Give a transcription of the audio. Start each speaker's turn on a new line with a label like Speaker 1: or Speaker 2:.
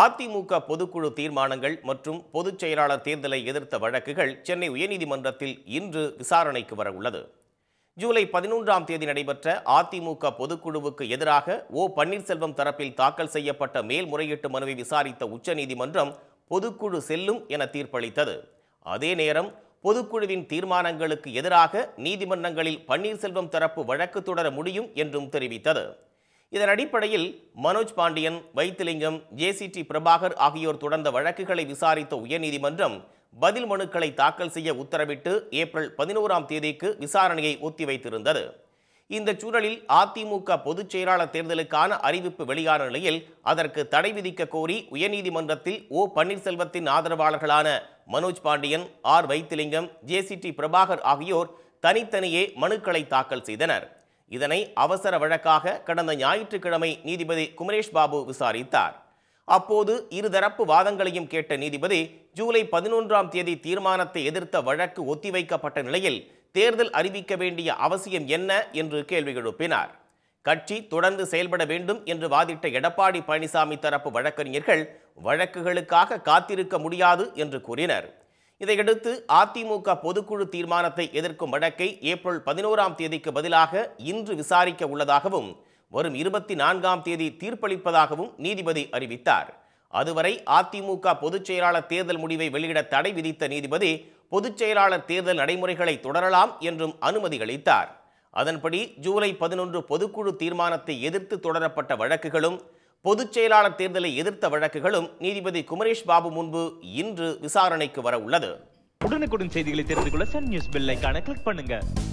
Speaker 1: அதிமுக பொதுக்குழு தீர்மானங்கள் மற்றும் பொதுச் செயலாளர் தேர்தலை எதிர்த்த வழக்குகள் சென்னை உயர்நீதிமன்றத்தில் இன்று விசாரணைக்கு வர உள்ளது ஜூலை பதினொன்றாம் தேதி நடைபெற்ற அதிமுக பொதுக்குழுவுக்கு எதிராக ஓ பன்னீர்செல்வம் தரப்பில் தாக்கல் செய்யப்பட்ட மேல்முறையீட்டு மனுவை விசாரித்த உச்சநீதிமன்றம் பொதுக்குழு செல்லும் என தீர்ப்பளித்தது அதே நேரம் பொதுக்குழுவின் தீர்மானங்களுக்கு எதிராக நீதிமன்றங்களில் பன்னீர்செல்வம் தரப்பு வழக்கு தொடர முடியும் என்றும் தெரிவித்தது இதன் அடிப்படையில் மனோஜ் பாண்டியன் வைத்திலிங்கம் டி பிரபாகர் ஆகியோர் தொடர்ந்த வழக்குகளை விசாரித்த உயர்நீதிமன்றம் பதில் மனுக்களை தாக்கல் செய்ய உத்தரவிட்டு ஏப்ரல் பதினோராம் தேதிக்கு விசாரணையை ஒத்திவைத்திருந்தது இந்த சூழலில் அதிமுக பொதுச் செயலாளர் தேர்தலுக்கான அறிவிப்பு வெளியான நிலையில் அதற்கு தடை விதிக்க கோரி உயர்நீதிமன்றத்தில் ஓ பன்னீர்செல்வத்தின் ஆதரவாளர்களான மனோஜ் பாண்டியன் ஆர் வைத்திலிங்கம் டி பிரபாகர் ஆகியோர் தனித்தனியே மனுக்களை தாக்கல் செய்தனர் இதனை அவசர வழக்காக கடந்த ஞாயிற்றுக்கிழமை நீதிபதி குமரேஷ் பாபு விசாரித்தார் அப்போது இருதரப்பு வாதங்களையும் கேட்ட நீதிபதி ஜூலை பதினொன்றாம் தேதி தீர்மானத்தை எதிர்த்த வழக்கு ஒத்திவைக்கப்பட்ட நிலையில் தேர்தல் அறிவிக்க வேண்டிய அவசியம் என்ன என்று கேள்வி எழுப்பினார் கட்சி தொடர்ந்து செயல்பட வேண்டும் என்று வாதிட்ட எடப்பாடி பழனிசாமி தரப்பு வழக்கறிஞர்கள் வழக்குகளுக்காக காத்திருக்க முடியாது என்று கூறினர் இதையடுத்து அதிமுக பொதுக்குழு தீர்மானத்தை எதிர்க்கும் வழக்கை ஏப்ரல் பதினோராம் தேதிக்கு பதிலாக இன்று விசாரிக்க உள்ளதாகவும் வரும் இருபத்தி நான்காம் தேதி தீர்ப்பளிப்பதாகவும் நீதிபதி அறிவித்தார் அதுவரை அதிமுக பொதுச் செயலாளர் தேர்தல் முடிவை வெளியிட தடை விதித்த நீதிபதி பொதுச் செயலாளர் தேர்தல் நடைமுறைகளை தொடரலாம் என்றும் அனுமதி அளித்தார் அதன்படி ஜூலை பதினொன்று பொதுக்குழு தீர்மானத்தை எதிர்த்து தொடரப்பட்ட வழக்குகளும் பொதுச் செயலாளர் தேர்தலை எதிர்த்த வழக்குகளும் நீதிபதி குமரேஷ் பாபு முன்பு இன்று விசாரணைக்கு வர உள்ளது உடனுக்குடன் செய்திகளை தெரிந்து கொள்ள சன் நியூஸ் பெல் ஐக்கான கிளிக் பண்ணுங்க